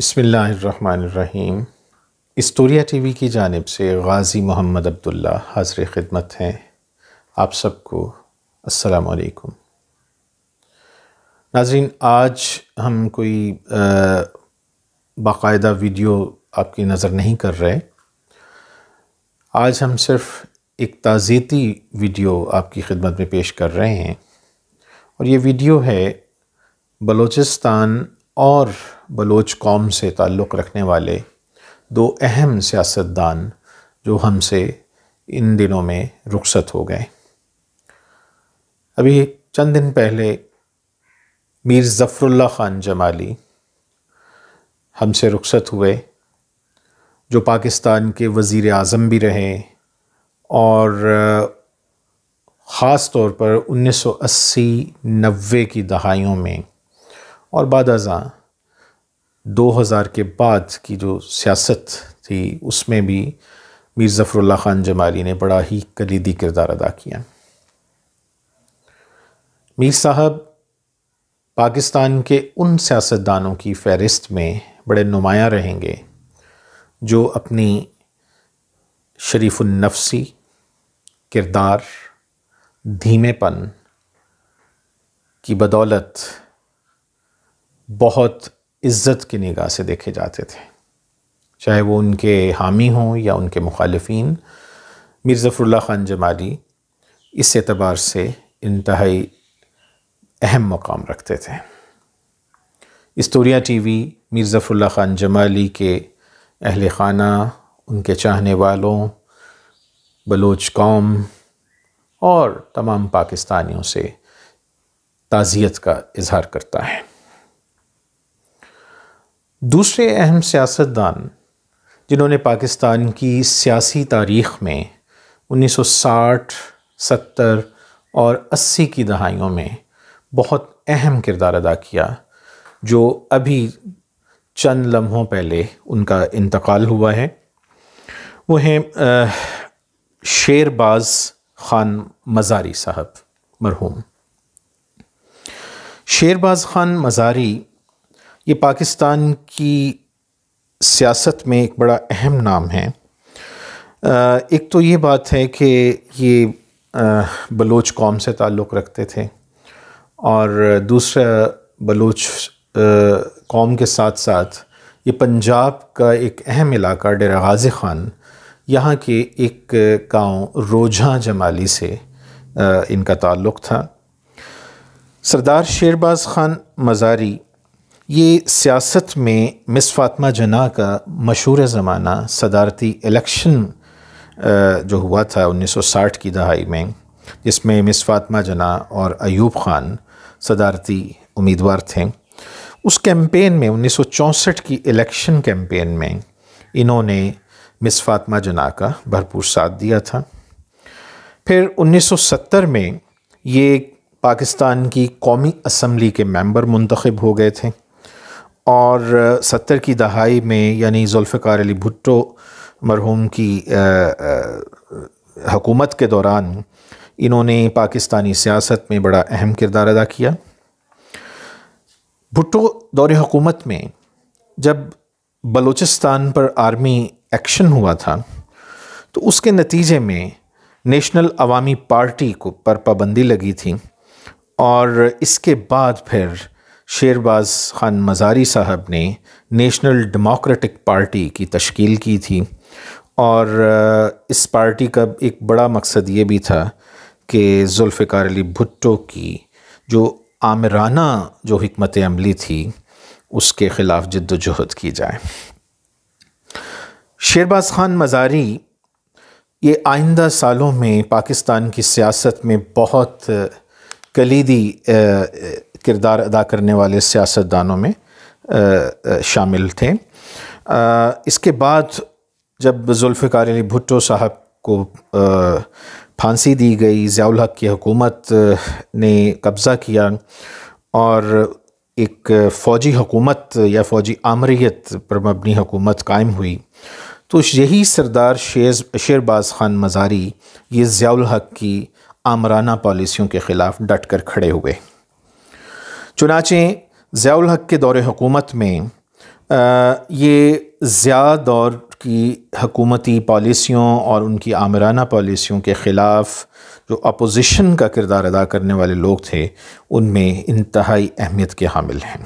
बसमीम इस्टोरिया T V की जानब से गाज़ी मोहम्मद अब्दुल्ला हाजिर ख़िदमत हैं आप सबको असलकुम नाजरीन आज हम कोई बाकायदा वीडियो आपकी नज़र नहीं कर रहे आज हम सिर्फ़ एक ताज़ीती वीडियो आपकी ख़िदमत में पेश कर रहे हैं और ये वीडियो है बलूचिस्तान और बलोच कौम से ताल्लुक़ रखने वाले दो अहम सियासतदान जो हमसे इन दिनों में रुखसत हो गए अभी चंद दिन पहले मीर ज़फ़रुल्ला ख़ान जमाली हमसे रुखसत हुए जो पाकिस्तान के वज़ीर अज़म भी रहे और ख़ास तौर पर 1980-90 की दहाइयों में और बाद अजा 2000 के बाद की जो सियासत थी उसमें भी मीर ज़फ़रुल्ला ख़ान जमाली ने बड़ा ही कलीदी किरदार अदा किया मीर साहब पाकिस्तान के उन सियासतदानों की फहरिस्त में बड़े नुमायाँ रहेंगे जो अपनी शरीफुलनफसी किरदार धीमेपन की बदौलत बहुत इज़्ज़त की निगाह से देखे जाते थे चाहे वो उनके हामी हों या उनके मुखालफी मिर ख़ान जमाली इस एतबार से इंतहाई अहम मकाम रखते थे इस्तोरिया टी वी मीर ख़ान जमाली के अहल ख़ाना उनके चाहने वालों बलोच कौम और तमाम पाकिस्तानियों से ताज़ियत का इजहार करता है दूसरे अहम सियासतदान जिन्होंने पाकिस्तान की सियासी तारीख़ में 1960, 70 और 80 की दहाइयों में बहुत अहम किरदार अदा किया जो अभी चंद लम्हों पहले उनका इंतकाल हुआ है वो हैं शेरबाज ख़ान मज़ारी साहब मरहूम शेरबाज ख़ान मज़ारी ये पाकिस्तान की सियासत में एक बड़ा अहम नाम है एक तो ये बात है कि ये बलोच कौम से ताल्लुक़ रखते थे और दूसरा बलोच कौम के साथ साथ ये पंजाब का एक अहम इलाका डेरा गाजी ख़ान यहाँ के एक गांव रोझा जमाली से इनका ताल्लुक़ था सरदार शेरबाज ख़ान मज़ारी ये सियासत में मिस फातमा जना का मशहूर ज़माना सदारती इलेक्शन जो हुआ था 1960 की दहाई में जिसमें मिस फातमा जना और अयूब ख़ान सदारती उम्मीदवार थे उस कैंपेन में 1964 की इलेक्शन कैंपेन में इन्होंने मिस फातमा जना का भरपूर साथ दिया था फिर 1970 में ये पाकिस्तान की कौमी असम्बली के मेंबर मंतखब हो गए थे और सत्तर की दहाई में यानी जुल्फ़ार अली भुट्टो मरहूम की हकूमत के दौरान इन्होंने पाकिस्तानी सियासत में बड़ा अहम किरदार अदा किया भुट्टो दौर हकूमत में जब बलूचिस्तान पर आर्मी एक्शन हुआ था तो उसके नतीजे में नेशनल अवामी पार्टी को पर पाबंदी लगी थी और इसके बाद फिर शेरबाज ख़ान मज़ारी साहब ने नेशनल डेमोक्रेटिक पार्टी की तश्कील की थी और इस पार्टी का एक बड़ा मकसद ये भी था कि जुल्फ़िकार अली भुट्टो की जो आमराना जो हमत अमली थी उसके ख़िलाफ़ जद्दोजहद की जाए शेरबाज ख़ान मज़ारी ये आइंदा सालों में पाकिस्तान की सियासत में बहुत कलीदी किरदार अदा करने वाले सियासतदानों में शामिल थे इसके बाद जब जुल्फ़ार अली भुट्टो साहब को फांसी दी गई ज़ियाउल हक की हुकूमत ने कब्ज़ा किया और एक फ़ौजी हुकूमत या फ़ौजी आमरीत पर मबनी हुकूमत कायम हुई तो यही सरदार शेज शेरबाज ख़ान मज़ारी ये ज़ियाउल हक की आमराना पॉलिसियों के ख़िलाफ़ डट कर खड़े हुए चुनाचे ज़ियाउल हक के दौर हुकूमत में आ, ये ज़िया दौर की हकूमती पॉलिसियों और उनकी आमराना पॉलिसियों के ख़िलाफ़ जो अपोजिशन का किरदार अदा करने वाले लोग थे उनमें इंतहाई अहमियत के हामिल हैं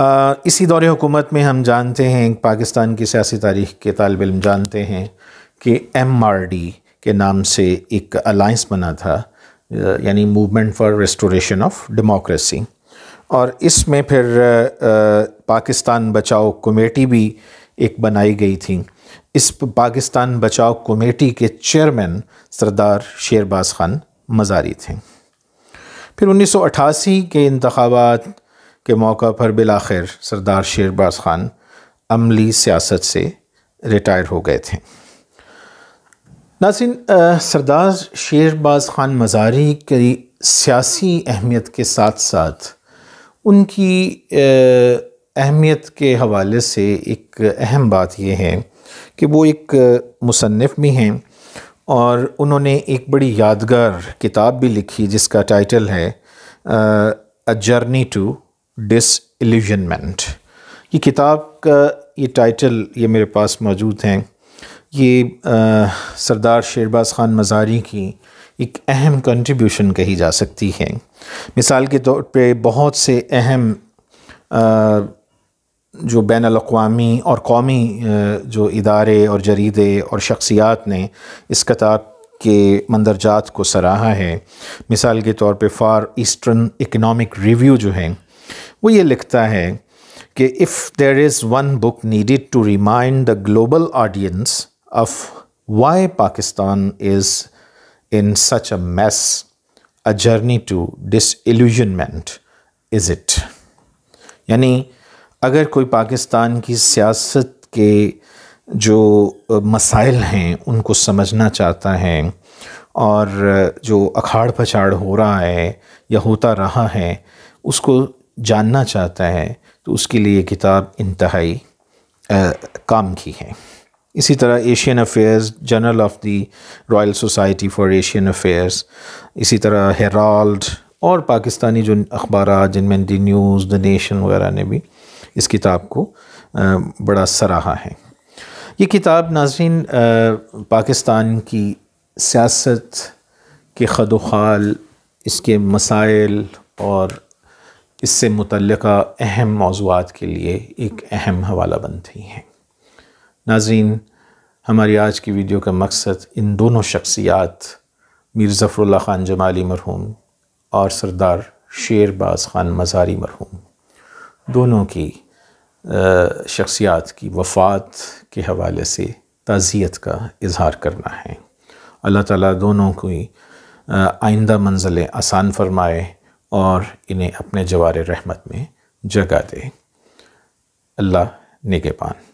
आ, इसी दौर हुकूमत में हम जानते हैं पाकिस्तान की सियासी तारीख के तालब इम जानते हैं कि एम आर डी के नाम से एक अलाइंस बना था Uh, यानी movement for restoration of democracy और इसमें फिर uh, uh, पाकिस्तान बचाओ कमेटी भी एक बनाई गई थी इस पाकिस्तान बचाओ कमेटी के चेयरमैन सरदार शेरबाज खान मज़ारी थे फिर 1988 के इंतबात के मौका पर बिलाखिर सरदार शेरबाज खान अमली सियासत से रिटायर हो गए थे नासिन सरदार शेरबाज ख़ान मज़ारी की सियासी अहमियत के साथ साथ उनकी अहमियत के हवाले से एक अहम बात यह है कि वो एक मुसनफ़ भी हैं और उन्होंने एक बड़ी यादगार किताब भी लिखी जिसका टाइटल है a journey to disillusionment ये किताब का ये टाइटल ये मेरे पास मौजूद हैं ये सरदार शेरबाज ख़ान मज़ारी की एक अहम कंट्रीब्यूशन कही जा सकती है मिसाल के तौर पे बहुत से अहम जो बैन अवी और कौमी जो इदारे और जरीदे और शख्सियात ने इस किताब के मंदरजात को सराहा है मिसाल के तौर पे फार ईस्टर्न इकनॉमिक रिव्यू जो है वो ये लिखता है कि if there is one book needed to remind the global audience of why Pakistan is in such a mess, a journey to disillusionment is it? यानी अगर कोई पाकिस्तान की सियासत के जो मसाइल हैं उनको समझना चाहता है और जो अखाड़ पछाड़ हो रहा है या होता रहा है उसको जानना चाहता है तो उसके लिए किताब इंतहाई काम की है इसी तरह Asian affairs journal of the royal society for Asian affairs इसी तरह हेराल्ड और पाकिस्तानी जो अखबार जिनमें द न्यूज़ द नेशन वगैरह ने भी इस किताब को बड़ा सराहा है ये किताब नाजरीन पाकिस्तान की सियासत के खदोखाल इसके मसाइल और इससे मुतल अहम मौजूद के लिए एक अहम हवाला बनती हैं नाजीन हमारी आज की वीडियो का मकसद इन दोनों शख्सियात मीर जफरल ख़ान जमाली मरहूम और सरदार शेरबाज ख़ान मज़ारी मरहूम दोनों की शख्सियात की वफ़ात के हवाले से ताज़ियत का इजहार करना है अल्लाह ताला दोनों की आइंदा मंजिलें आसान फरमाए और इन्हें अपने जवार रहमत में जगह दे अल्लाह निगेबान